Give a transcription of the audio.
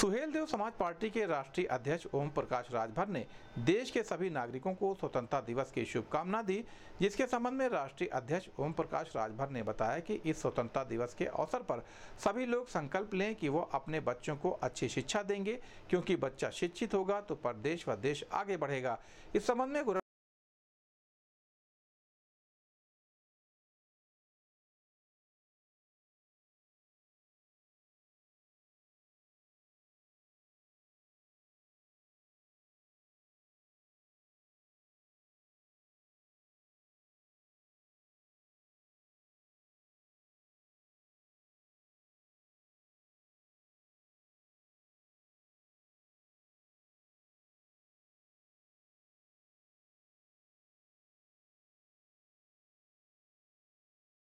सुहेल देव समाज पार्टी के राष्ट्रीय अध्यक्ष ओम प्रकाश राजभर ने देश के सभी नागरिकों को स्वतंत्रता दिवस की शुभकामना दी जिसके संबंध में राष्ट्रीय अध्यक्ष ओम प्रकाश राजभर ने बताया कि इस स्वतंत्रता दिवस के अवसर पर सभी लोग संकल्प लें कि वो अपने बच्चों को अच्छी शिक्षा देंगे क्योंकि बच्चा शिक्षित होगा तो प्रदेश व देश आगे बढ़ेगा इस संबंध में